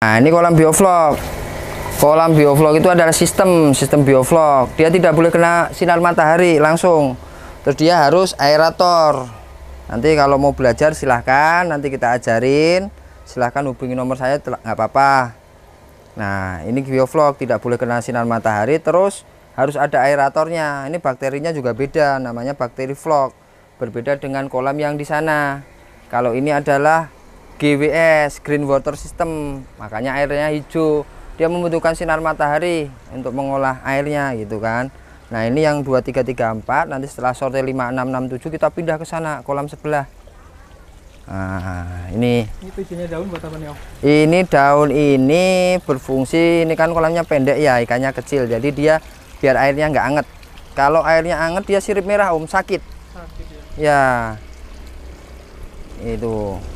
Nah, ini kolam bioflok. Kolam bioflok itu adalah sistem, sistem bioflok. Dia tidak boleh kena sinar matahari langsung. Terus dia harus aerator. Nanti kalau mau belajar silahkan, nanti kita ajarin. Silahkan hubungi nomor saya, nggak apa-apa. Nah, ini bioflok tidak boleh kena sinar matahari. Terus harus ada aeratornya. Ini bakterinya juga beda, namanya bakteri vlog. Berbeda dengan kolam yang di sana. Kalau ini adalah GWS Green Water System makanya airnya hijau dia membutuhkan sinar matahari untuk mengolah airnya gitu kan nah ini yang 2334 nanti setelah sorte 5667 kita pindah ke sana kolam sebelah Nah, ini. Ini daun buat apa nih, Om? Ini daun ini berfungsi ini kan kolamnya pendek ya, ikannya kecil. Jadi dia biar airnya nggak anget. Kalau airnya anget dia sirip merah, Om, sakit. Sakit ya. Ya. Itu.